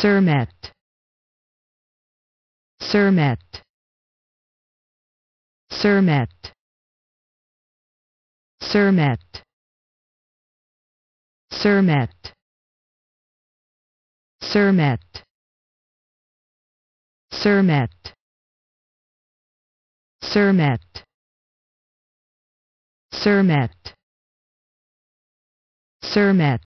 Sermet. Sermet. Sermet. Sermet. Sermet. Sermet. Sermet. Sermet. Sermet. Sermet.